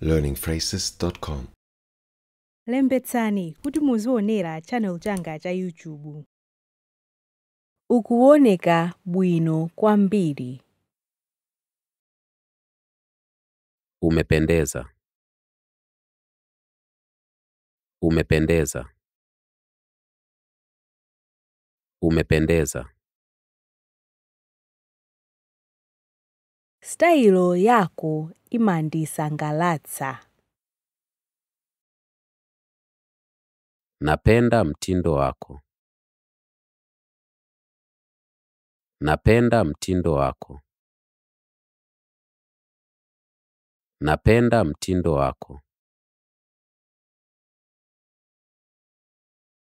learningphrases.com lembetsani kuti muzionera channel changa cha youtube ukuoneka bwino kwambiri umependeza umependeza umependeza Stayilo yako imandisangalatsa. Napenda mtindo wako. Napenda mtindo wako. Napenda mtindo wako.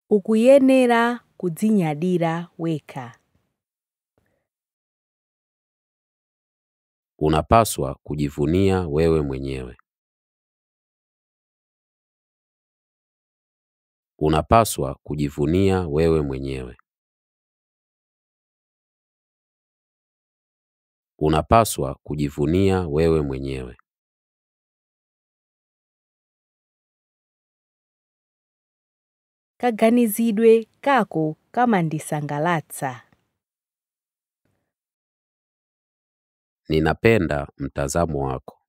Ukuyenera kudzinyadira weka. unapaswa kujivunia wewe mwenyewe. Unapaswa kujivunia wewe mwenyewe. Unapaswa kujivunia wewe mwenyewe. kaganizidwe kako kama ndisangalatsa Ninapenda mtazamo wako.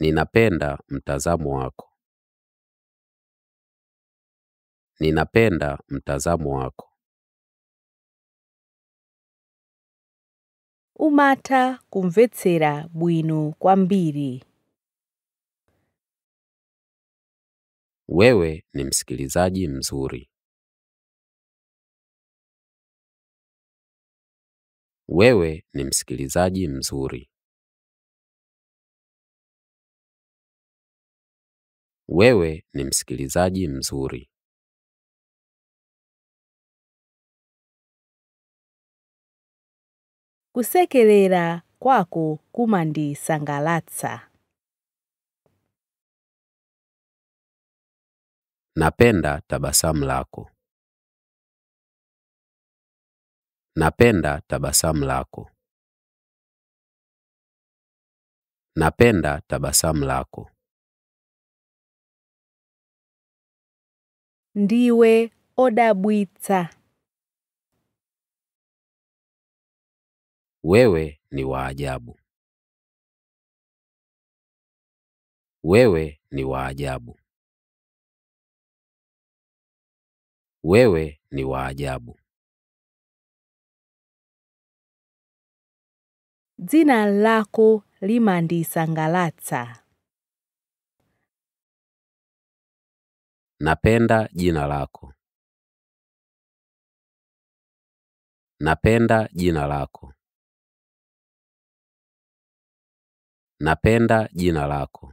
Ninapenda mtazamo wako. Ninapenda mtazamo wako. umata kumvetsera bwino kwambiri Wewe ni msikilizaji mzuri. Wewe ni msikilizaji mzuri. Wewe ni msikilizaji mzuri. kusekelera kwako kumandi sangalatsa Napenda tabasamu lako. Napenda tabasamu lako. Napenda tabasamu lako. Ndiwe odabwitsa. Wewe ni wa ajabu. Wewe ni wa ajabu. Wewe ni wa ajabu. Dzina lako limandisangalatsa. Napenda jina lako. Napenda jina lako. Napenda jina lako.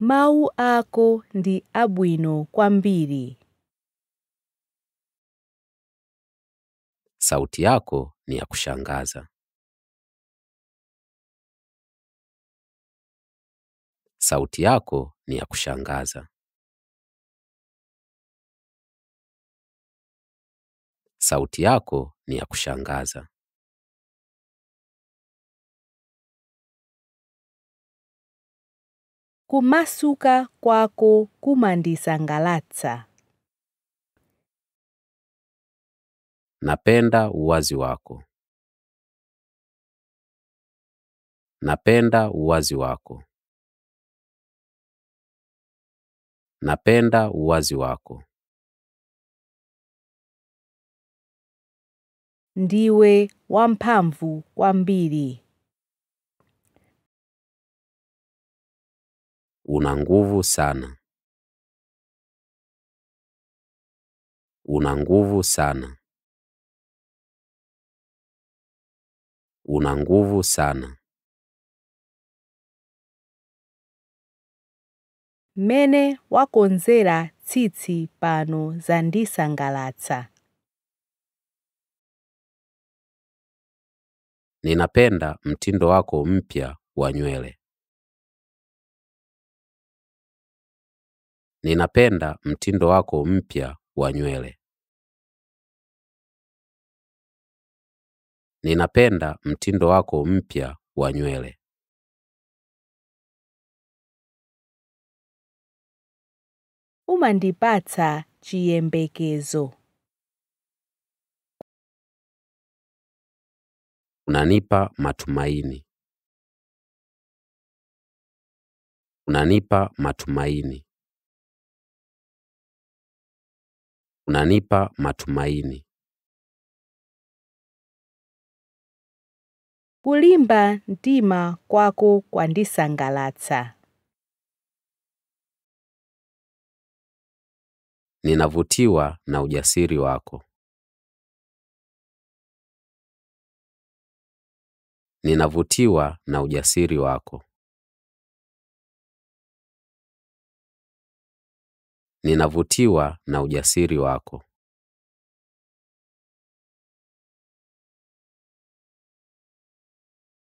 Mau ako ndi abwino kwambiri. sauti yako ni ya kushangaza. Sauti yako ni ya kushangaza. Sauti yako ni ya kushangaza. Kumasuka kwako kumandisa ngalatsa Napenda uwazi wako. Napenda uwazi wako. Napenda uwazi wako. Ndiwe wampamvu wa mbili. Una nguvu sana. Una nguvu sana. una nguvu sana. mmene wakonzera tsitsi pano zandisangalatsa ninapenda mtindo wako mpya wa nywele. Ninapenda mtindo wako mpya wa nywele. Ninapenda mtindo wako mpya wa nywele. Umandipata chiembekezo. chiyembekezo. Unanipa matumaini. Unanipa matumaini. Unanipa matumaini. kulimba ntima kwako kwandisangalatsa. Ninavutiwa na ujasiri wako. Ninavutiwa na ujasiri wako. Ninavutiwa na ujasiri wako.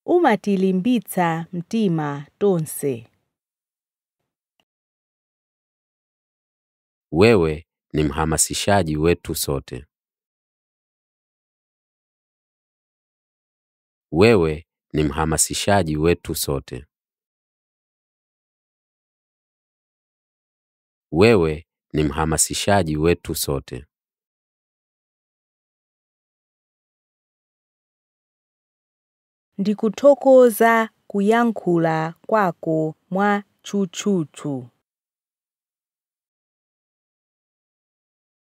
umatilimbitsa mtima tonse. Wewe ni mhamasishaji wetu sote. Wewe ni mhamasishaji wetu sote. Wewe ni mhamasishaji wetu sote. ndikuthokoza kuyankhula kwako mwa mwachutchutchu.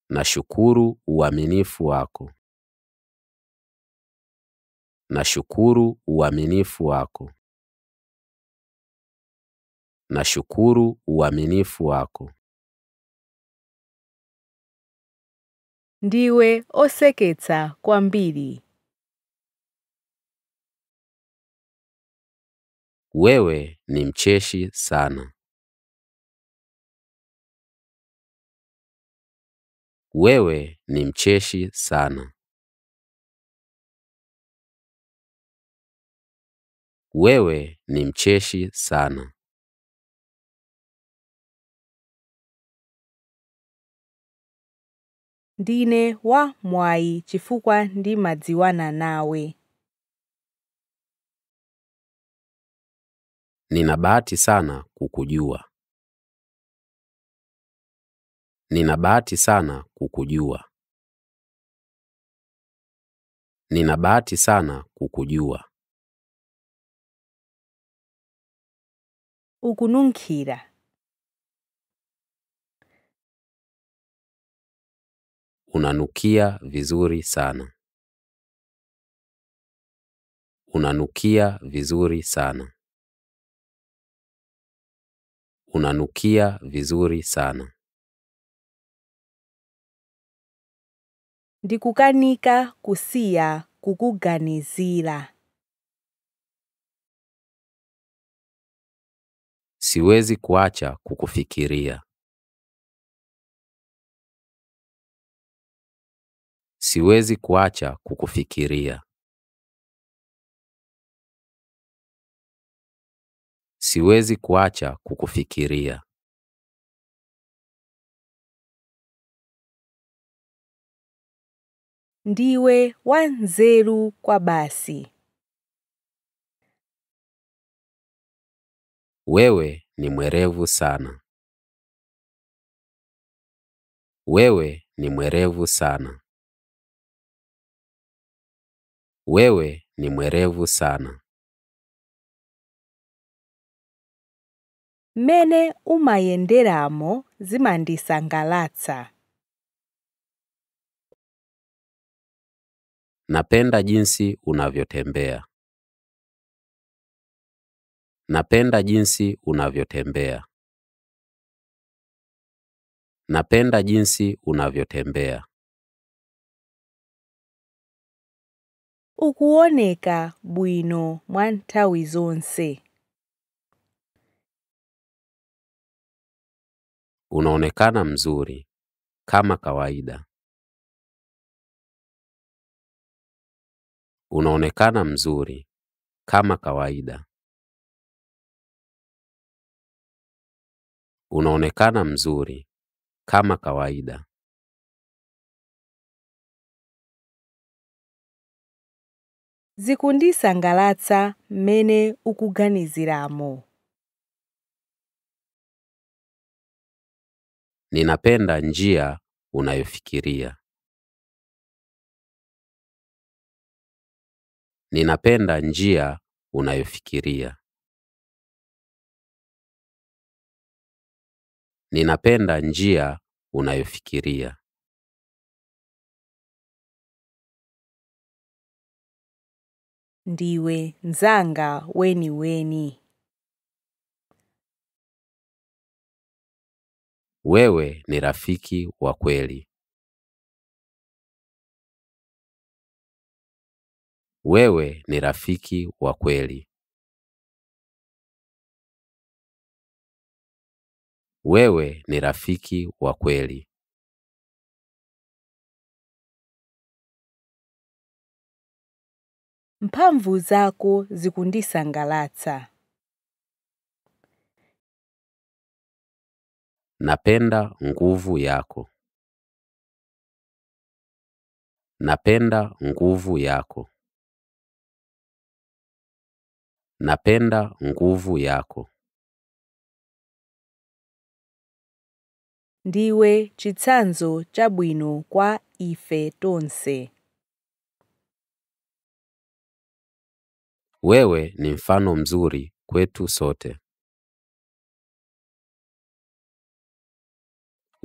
Nashukuru uaminifu wako. Nashukuru uaminifu wako. Nashukuru uaminifu wako. Ndiwe oseketsa kwambiri. Wewe ni mcheshi sana. Wewe ni mcheshi sana. Wewe ni mcheshi sana. Ndine wa mwai chifukwa ndi madziwana nawe Nina bahati sana kukujua. Nina bahati sana kukujua. Nina bahati sana kukujua. Ukununkira. unanukia vizuri sana unanukia vizuri sana unanukia vizuri sana. ndikukanika kusiya kukuganizira siwezi kuacha kukufikiria. Siwezi kuacha kukufikiria. siwezi kuacha kukufikiria. Ndiwe wanzeru kwa basi. Wewe ni mwerevu sana. Wewe ni mwerevu sana. Wewe ni mwerevu sana. mmene umayenderamo zimandisangalatsa. Napenda jinsi unavyotembea. Napenda jinsi unavyotembea. Napenda jinsi unavyotembea. Ukuoneka bwino mwa nthawi zonse. unaonekana mzuri kama kawaida. Unaonekana mzuri kama kawaida. Unaonekana mzuri kama kawaida. zikundisa ngalatsa mmene ukuganiziramo Ninapenda njia unayofikiria. Ninapenda njia unayofikiria. Ninapenda njia unayofikiria. Ndiwe nzanga weni weni. Wewe ni rafiki wa kweli. Wewe ni rafiki wa kweli. Wewe ni rafiki wa kweli. Mphamvu zako ngalatsa Napenda nguvu yako. Napenda nguvu yako. Napenda nguvu yako. Ndiwe chitsanzo cha bwino kwa ife tonse. Wewe ni mfano mzuri kwetu sote.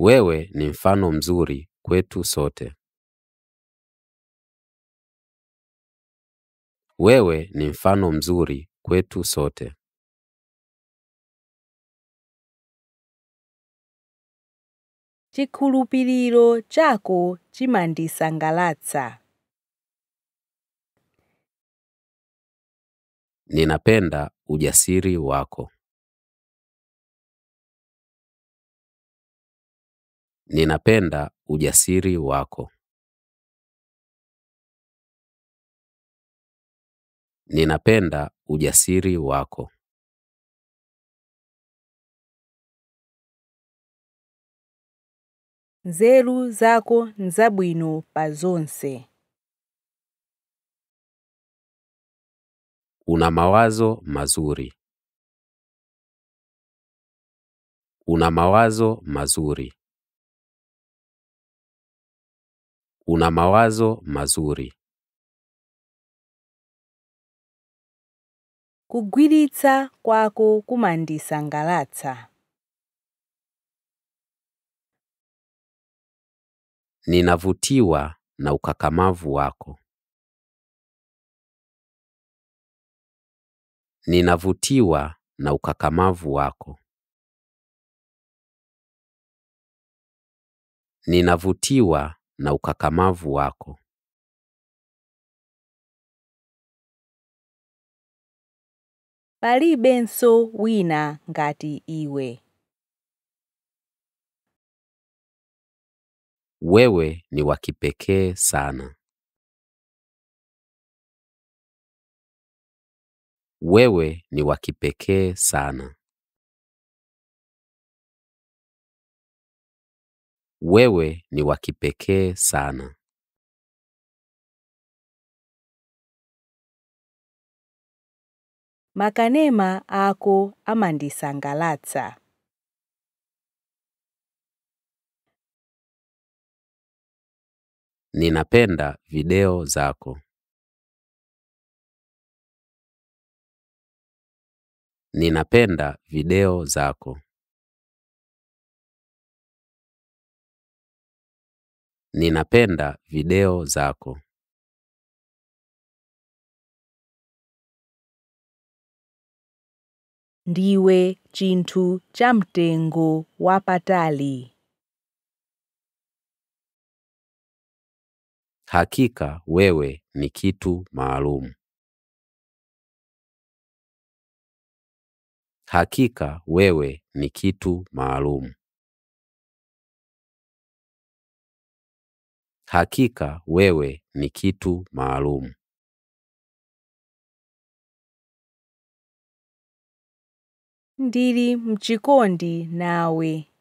Wewe ni mfano mzuri kwetu sote. Wewe ni mfano mzuri kwetu sote. Chikhulupiriro chako chimandisangalatsa. Ninapenda ujasiri wako. Ninapenda ujasiri wako. Ninapenda ujasiri wako. nzeru zako nzabwino pazonse Una mawazo mazuri. Una mawazo mazuri. Una mawazo mazuri. Kugwiritsa kwako kumandisa ngalatsa Ninavutiwa na ukakamavu wako. Ninavutiwa na ukakamavu wako. Ninavutiwa na ukakamavu wako. benso wina ngati iwe. Wewe ni wa kipekee sana. Wewe ni wa kipekee sana. Wewe ni wa kipekee sana. makanema ako amandisangalatsa Ninapenda video zako. Ninapenda video zako. Ninapenda video zako. Ndiwe chintu cha mtengo wa patali. Hakika wewe ni kitu maalum Hakika wewe ni kitu maalumu. Hakika wewe ni kitu maalum. Ndili mchikondi nawe.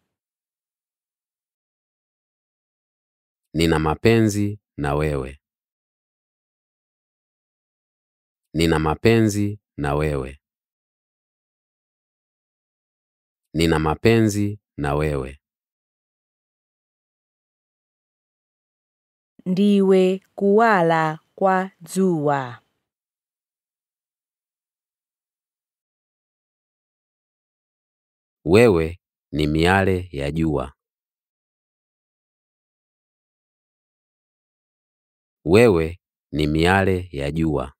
Nina mapenzi na wewe. Nina mapenzi na wewe. Nina mapenzi na wewe. ndiwe kuwala kwa jua. Wewe ni miale ya jua. Wewe ni miale ya jua.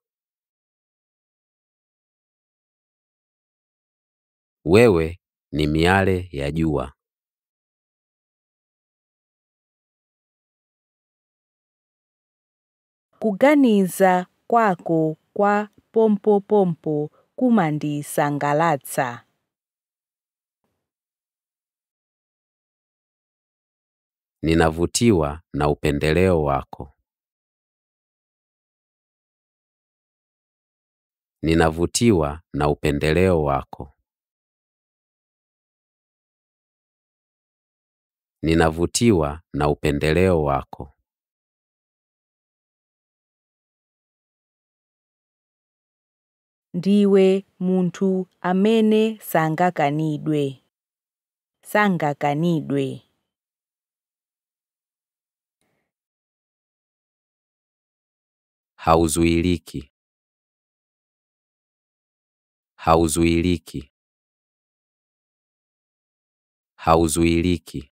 Wewe ni miale ya jua. kuganiza kwako kwa pompo kumandisa kumandisangalatsa Ninavutiwa na upendeleo wako. Ninavutiwa na upendeleo wako. Ninavutiwa na upendeleo wako. ndiwe muntu amene sangakanidwe sangakanidwe hauzuiliki hauzuiliki hauzuiliki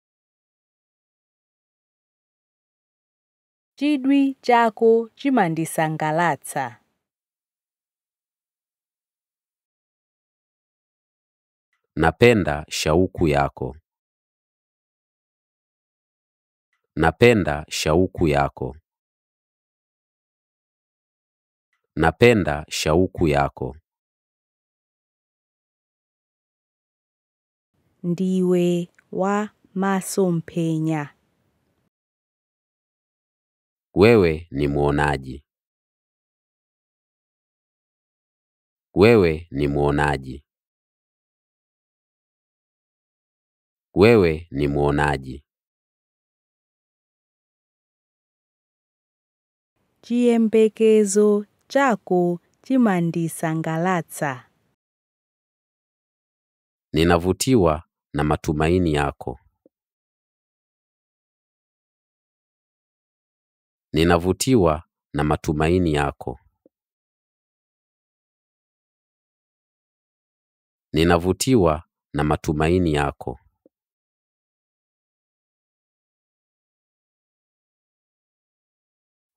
chidwi chako chimandisangalatsa Napenda shauku yako. Napenda shauku yako. Napenda shauku yako. Ndiwe wa masompenya. Wewe ni mwonaji. Wewe ni mwonaji. Wewe ni mwonaji. Chiyembekezo chako chimandisa ngalatsa Ninavutiwa na matumaini yako. Ninavutiwa na matumaini yako. Ninavutiwa na matumaini yako.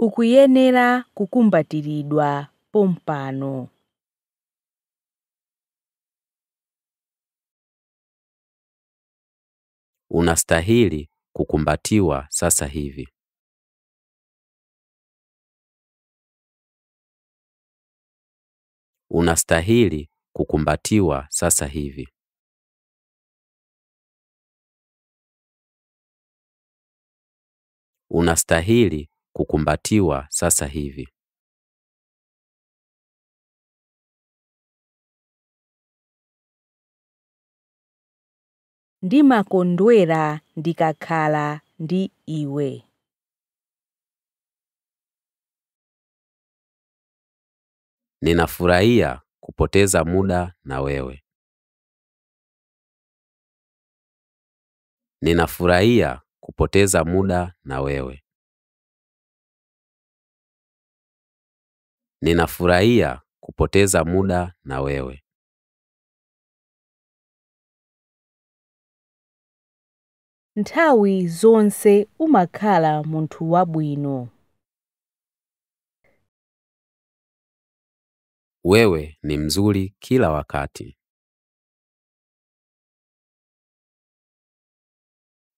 ukuyenera kukumbatiridwa pompano unastahili kukumbatiwa sasa hivi. Unastahili kukumbatiwa sasa hivi. Unastahili kukumbatiwa sasa hivi. ndimakondwera ndikakhala ndi iwe ninafurahia kupoteza muda na wewe. Ninafurahia kupoteza muda na wewe. Ninafurahia kupoteza muda na wewe. nthawi zonse umakhala munthu wabwino Wewe ni mzuri kila wakati.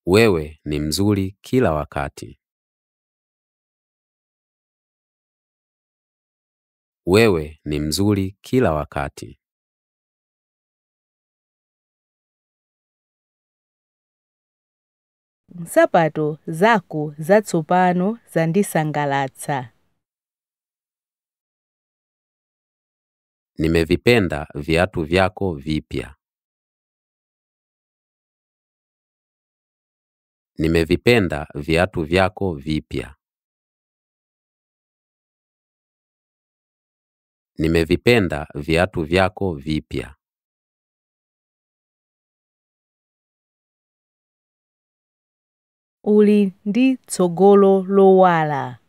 Wewe ni mzuri kila wakati. Wewe ni mzuri kila wakati. nsapato zako zatsopano zandisangalatsa. Nimevipenda viatu vyako vipya. Nimevipenda viatu vyako vipya. Nimevipenda viatu vyako vipya. uli ndi tsogolo lowala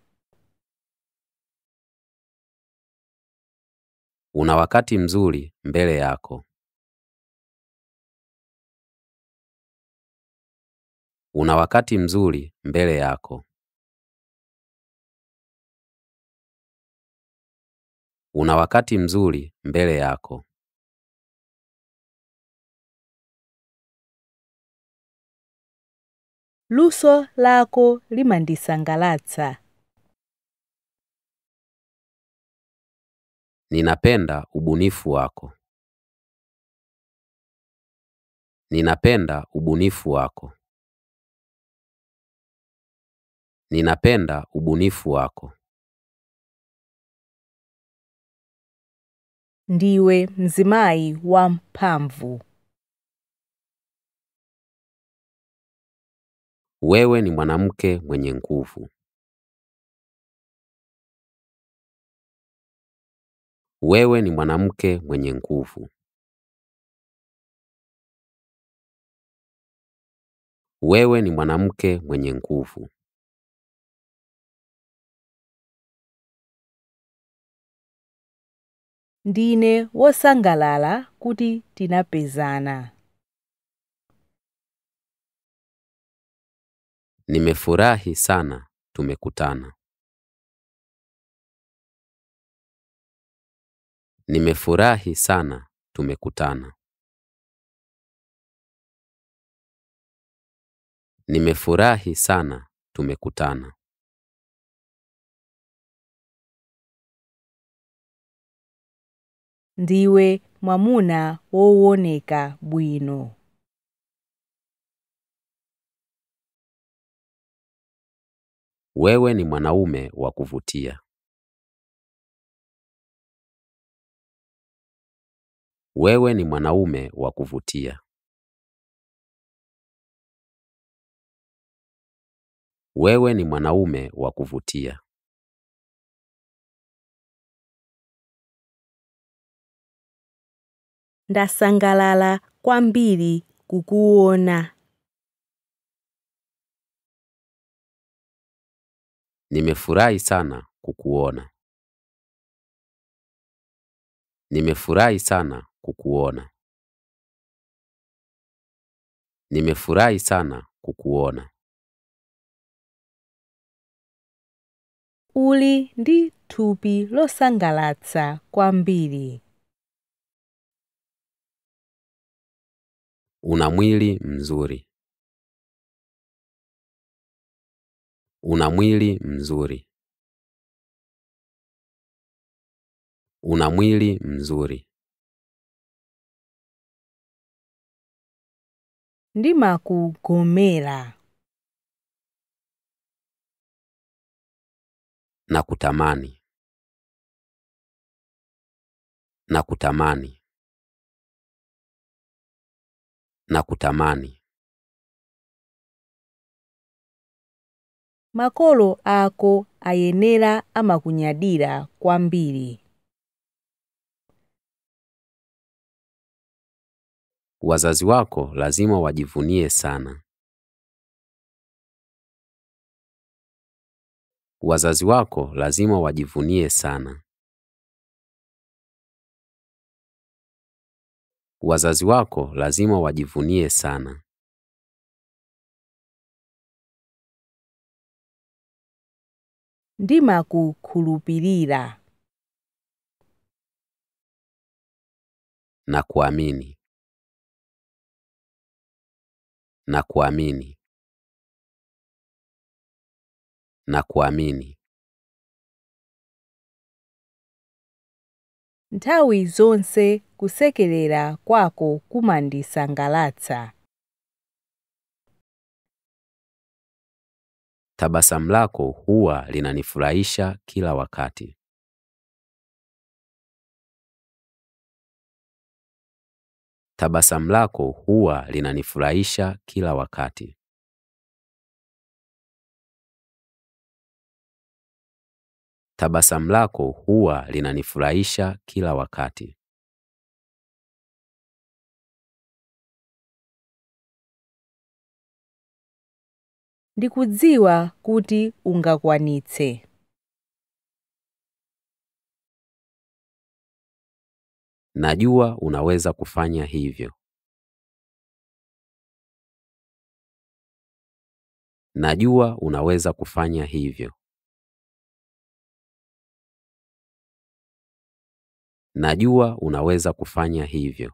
Una wakati mzuri mbele yako. Una wakati mzuri mbele yako. Una wakati mzuri mbele yako. luso lako limandisangalatsa ninapenda ubunifu wako. Ninapenda ubunifu wako. Ninapenda ubunifu wako. ndiwe mzimai wa mpamvu wewe ni mwanamke mwenye nguvu wewe ni mwanamke mwenye nguvu wewe ni mwanamke mwenye nguvu ndine wosangalala kuti tinapezana nimefurahi sana tumekutana nimefurahi sana tumekutana nimefurahi sana tumekutana ndiwe mwamuna wowoneka bwino wewe ni mwanaume wa kuvutia wewe ni mwanaume wa kuvutia wewe ni mwanaume wa kuvutia ndasangalala kwambiri kukuona. Nimefurahi sana kukuona. Nimefurahi sana kukuona. Nimefurahi sana kukuona. Uli ndi thupi losangalatsa kwambiri. Una mwili mzuri. Una mwili mzuri. Una mwili mzuri. Ndima kugomera. na kutamani na kutamani. makolo ako ayenera amakunyadira kwambiri wazazi wako lazima wajivunie sana. Wazazi wako lazima wajivunie sana. Wazazi wako lazima wajivunie sana. ndima kukhulupirira na kuamini na kuamini na kuamini nthawi zonse kusekelera kwako kumandisangalatsa tabasamu lako huwa linanifurahisha kila wakati. Tabasamu lako huwa linanifurahisha kila wakati. Tabasamu lako huwa linanifurahisha kila wakati. Ndikudziwa kuti ungakwanitse. Najua unaweza kufanya hivyo. Najua unaweza kufanya hivyo. Najua unaweza kufanya hivyo.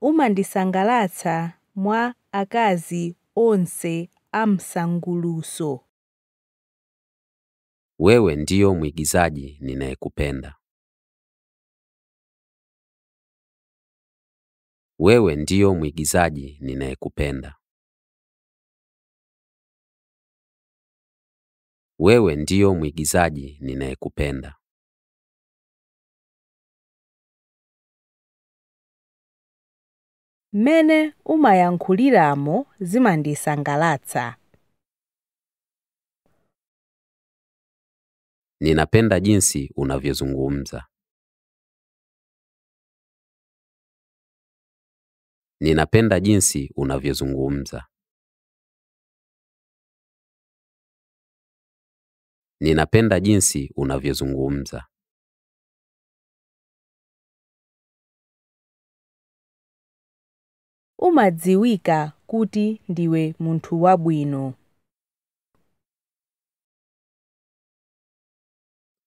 uma Umandisangalatsa mwa akazi onse amsanguluso. Wewe ndiyo mwigizaji ninayekupenda. Wewe ndiyo mwigizaji ninayekupenda. Wewe ndiyo mwigizaji ninayekupenda. mene umayankhuliramo zimandisangalatsa. Ninapenda jinsi unavyozungumza. Ninapenda jinsi unavyozungumza. Ninapenda jinsi unavyozungumza. Umadziwika kuti ndiwe munthu wabwino.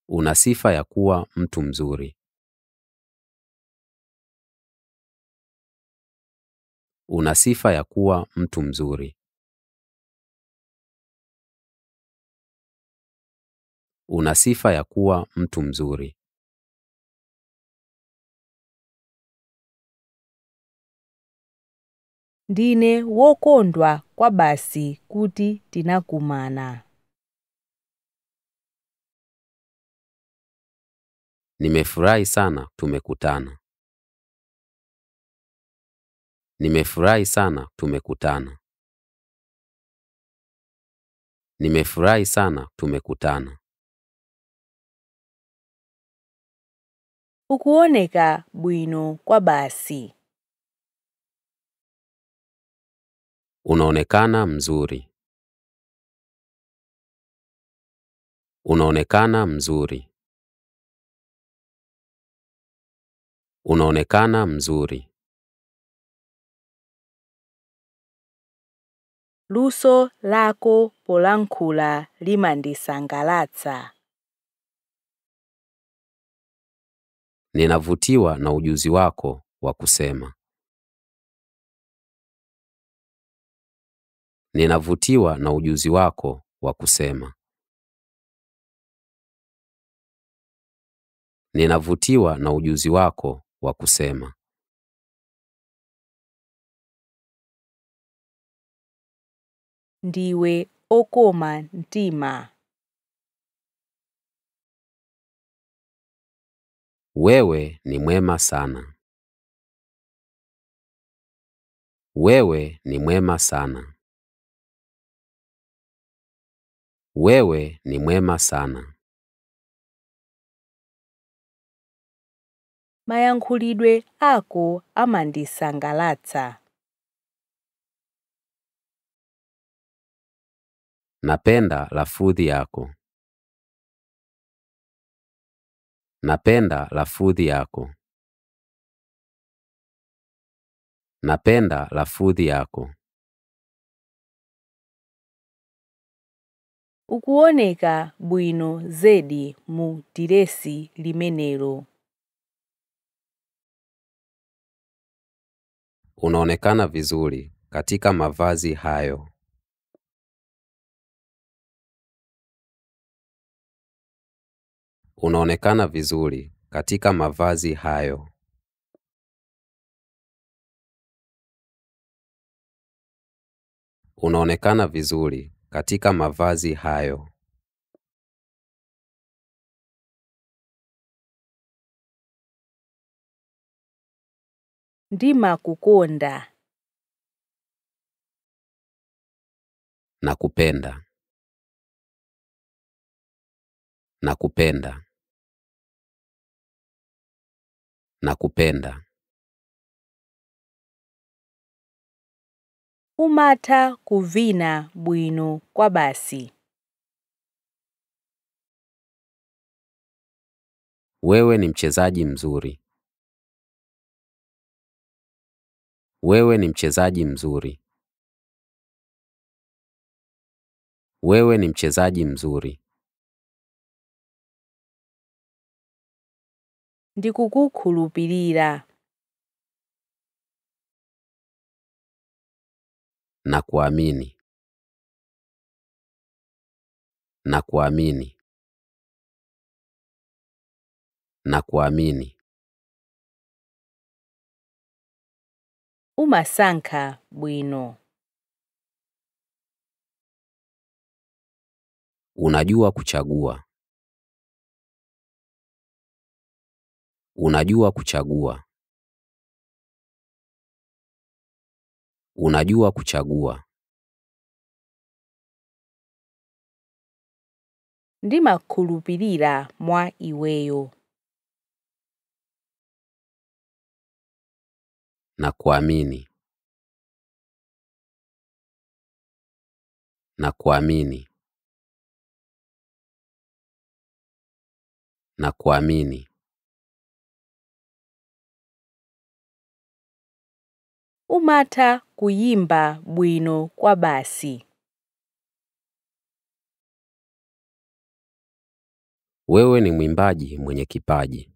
Una sifa ya kuwa mtu mzuri. Una sifa ya kuwa mtu mzuri. una sifa ya kuwa mtu mzuri. ndine wokondwa kwa basi kuti tinakumana nimefurahi sana tumekutana nimefurahi sana tumekutana nimefurahi sana tumekutana ukuoneka bwino kwa basi. Unaonekana mzuri. Unaonekana mzuri. Unaonekana mzuri. Luso lako polankhula limandisangalatsa. Ninavutiwa na ujuzi wako wa kusema. Ninavutiwa na ujuzi wako wa kusema. Ninavutiwa na ujuzi wako wa kusema. Ndiwe okoma ntima Wewe ni mwema sana. Wewe ni mwema sana. Wewe ni mwema sana. Mayankhulidwe ako amandisangalatsa. Napenda lafudhi yako. Napenda lafudhi yako. Napenda lafudhi yako. Ukuoneka bwino zedi mu diresi limenelo. Unaonekana vizuri katika mavazi hayo. unaonekana vizuri katika mavazi hayo. Unaonekana vizuri katika mavazi hayo. ndima kupenda Nakupenda. Nakupenda. na kupenda. Umata kuvina bwino kwa basi. Wewe ni mchezaji mzuri. Wewe ni mchezaji mzuri. Wewe ni mchezaji mzuri. ndi kukukhulupirira na kuamini na kuamini na kuamini umasankha bwino unajua kuchagua Unajua kuchagua. Unajua kuchagua. ndima mwa iweyo na kuamini kuamini. Na Nakuamini. umata kuyimba bwino kwa basi Wewe ni mwimbaji mwenye kipaji.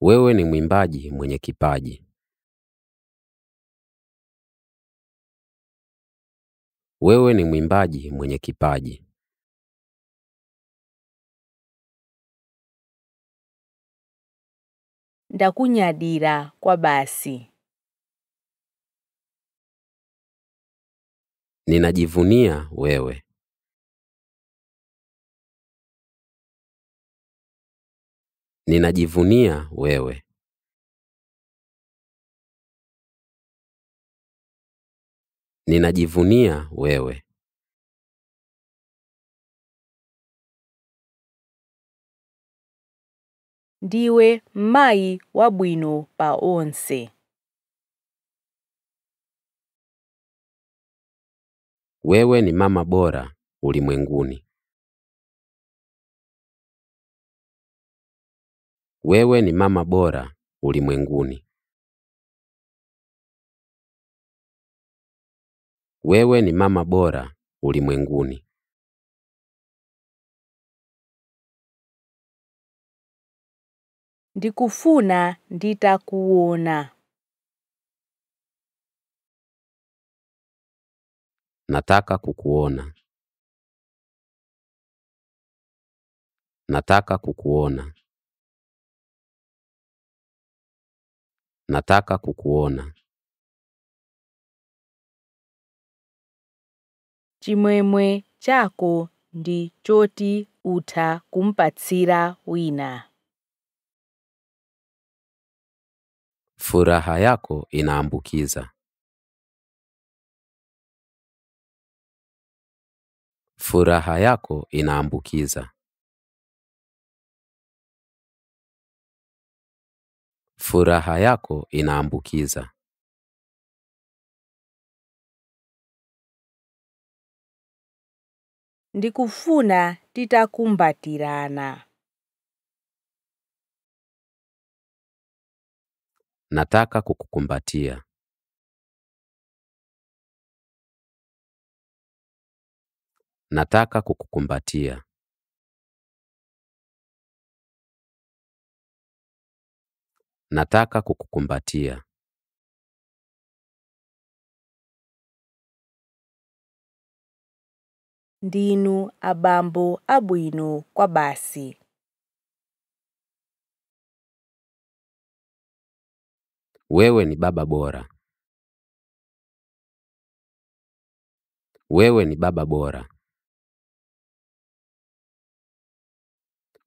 Wewe ni mwimbaji mwenye kipaji. Wewe ni mwimbaji mwenye kipaji. ndakunyadira kwa basi. Ninajivunia wewe. Ninajivunia wewe. Ninajivunia wewe. ndiwe mayi wabwino pa onse wewe ni mama bora ulimwenguni wewe ni mama bora ulimwenguni wewe ni mama bora ulimwenguni ndikufuna nditakuona Nataka kukuona. Nataka kukuona. Nataka kukuona. Chimwemwe chako ndi choti utha kumpatsira wina. Furaha yako inaambukiza. Furaha yako inaambukiza. Furaha yako inaambukiza. Ndikufuna titakumbatirana. Nataka kukukumbatia. Nataka kukukumbatia. Nataka kukukumbatia. ndinu abambo abwino kwa basi Wewe ni baba bora. Wewe ni baba bora.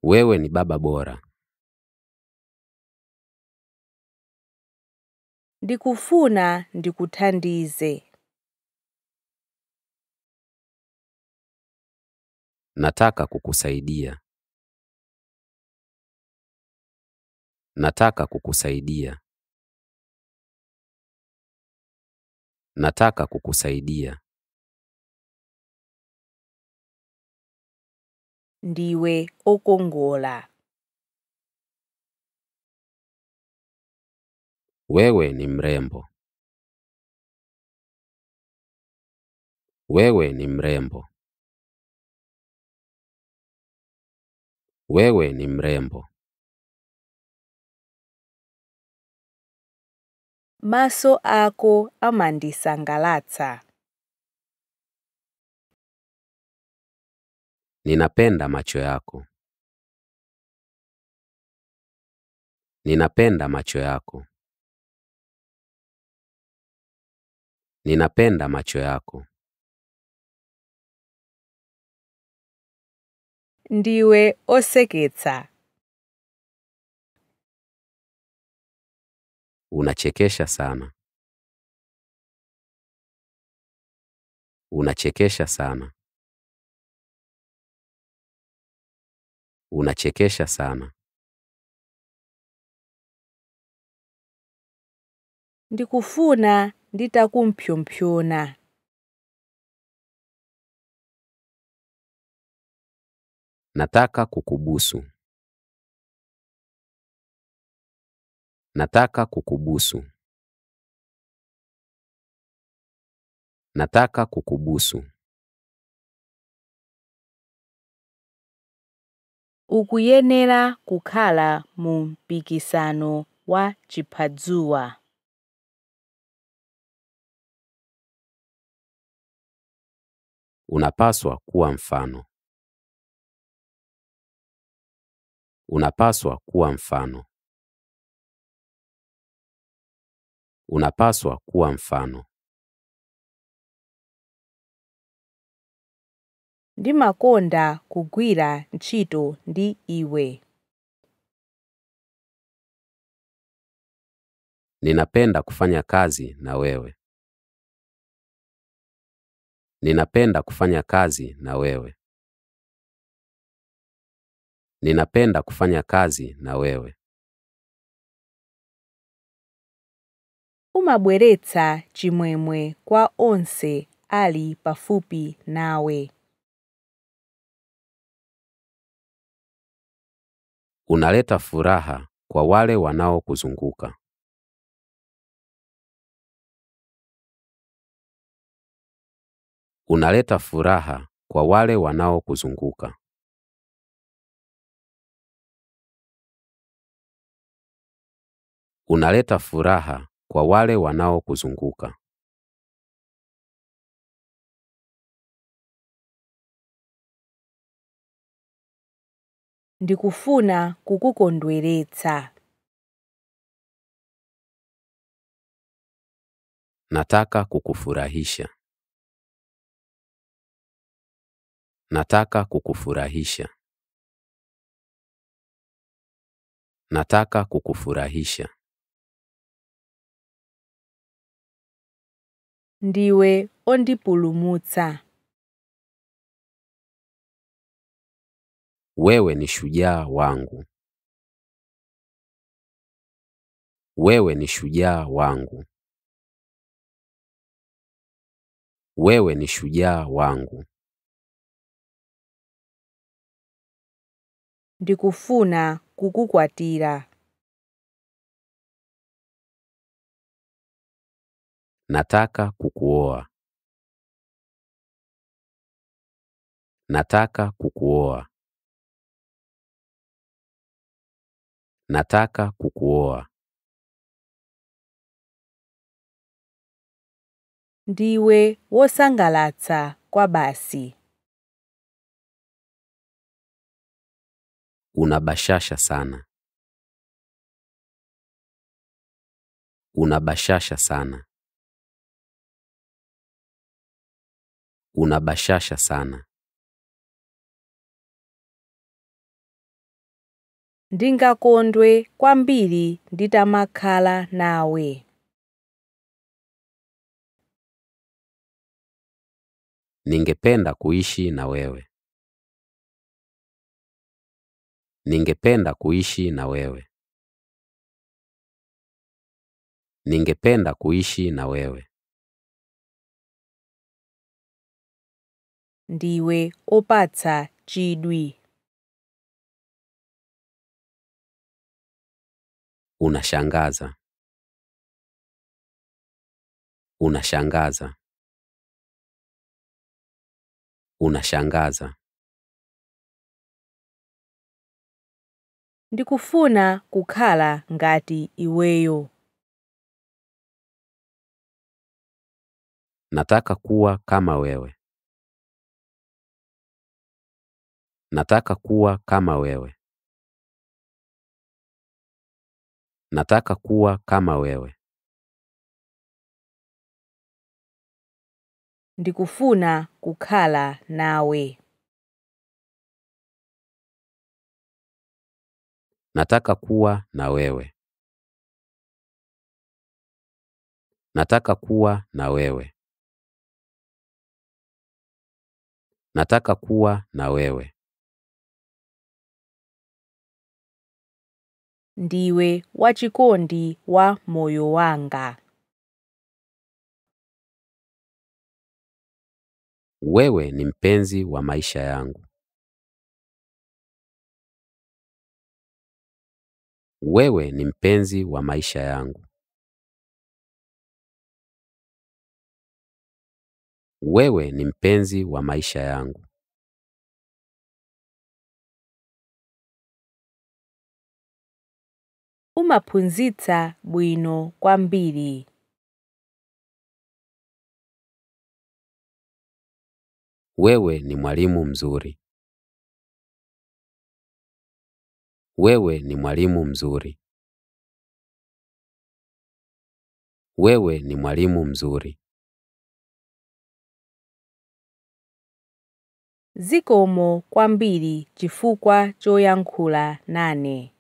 Wewe ni baba bora. Ndikufuna ndikutandize Nataka kukusaidia. Nataka kukusaidia. Nataka kukusaidia. Ndiwe okongola. Wewe ni mrembo. Wewe ni mrembo. Wewe ni mrembo. maso ako amandisangalatsa. Ninapenda macho yako. Ninapenda macho yako. Ninapenda macho yako. Ndiwe oseketsa. Unachekesha sana. Unachekesha sana. Unachekesha sana. Ndikufuna nditakumpyompyona Nataka kukubusu. Nataka kukubusu. Nataka kukubusu. ukuyenera kukhala mu mpikisano wa chiphadziwa unapaswa kuwa mfano unapaswa kuwa mfano unapaswa kuwa mfano. ndimakonda kugwira ntchito ndi iwe ninapenda kufanya kazi na wewe. Ninapenda kufanya kazi na wewe. Ninapenda kufanya kazi na wewe. umabweretsa chimwemwe kwa onse ali pafupi nawe. Unaleta furaha kwa wale wanaokuzunguka. Unaleta furaha kwa wale wanaokuzunguka. Unaleta furaha kwa wale wanaokuzunguka. ndikufuna kukukondweretsa nataka kukufurahisha nataka kukufurahisha nataka kukufurahisha ndiwe ondipulumutsa. Wewe ni shujaa wangu. Wewe ni shujaa wangu. Wewe ni shujaa wangu. Ndikufuna kukukwatira. Nataka kukuoa. Nataka kukuoa. Nataka kukuoa. Ndiwe wosangalatsa kwa basi. Una bashasha sana. Una bashasha sana. una bashasha sana. ndingakondwe kwambiri nditamakhala nawe ningependa kuishi na wewe. Ningependa kuishi na wewe. Ningependa kuishi na wewe. ndiwe opatsa chidwi. Unashangaza, unashangaza, unashangaza. ndikufuna kukhala ngati iweyo. Nataka kuwa kama wewe. Nataka kuwa kama wewe. Nataka kuwa kama wewe. Ndikufuna kukala nawe. Nataka kuwa na wewe. Nataka kuwa na wewe. Nataka kuwa na wewe. ndiwe wachikondi wa moyo wanga. Wewe ni mpenzi wa maisha yangu. Wewe ni mpenzi wa maisha yangu. Wewe ni mpenzi wa maisha yangu. umaphunzitsa bwino kwambiri Wewe ni mwalimu mzuri. Wewe ni mwalimu mzuri. Wewe ni mwalimu mzuri. zikomo kwambiri chifukwa choyankhula nane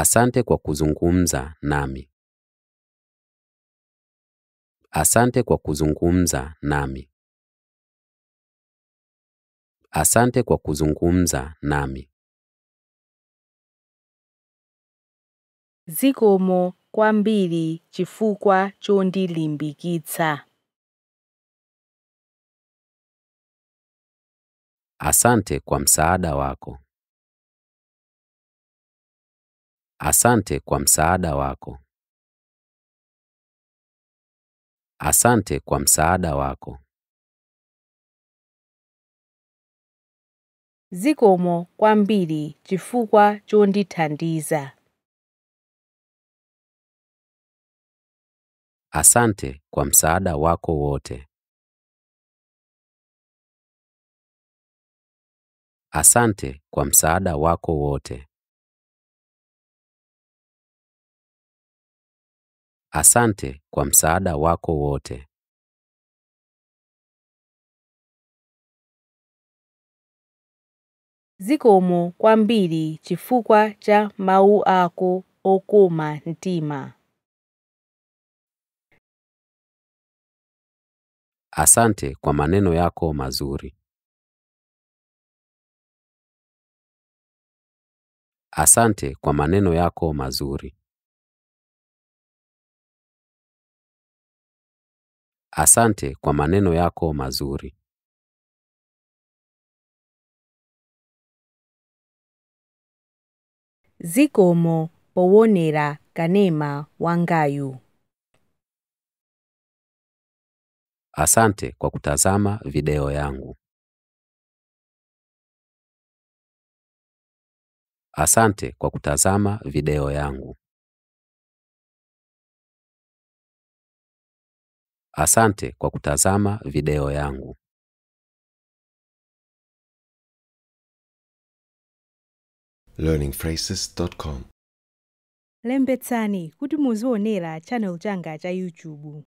Asante kwa kuzungumza nami. Asante kwa kuzungumza nami. Asante kwa kuzungumza nami. zikomo kwambiri chifukwa chondilimbikitsa Asante kwa msaada wako. Asante kwa msaada wako. Asante kwa msaada wako. zikomo kwambiri chifukwa chondithandiza Asante kwa msaada wako wote. Asante kwa msaada wako wote. Asante kwa msaada wako wote. zikomo kwambiri chifukwa cha mau ako okoma ntima Asante kwa maneno yako mazuri. Asante kwa maneno yako mazuri. Asante kwa maneno yako mazuri. zikomo powonera kanema wangayu asante kwa kutazama video yangu asante kwa kutazama video yangu Asante kwa kutazama video yangu. learningphrases.com lembetsani kuti muziwonera channel changa cha youtube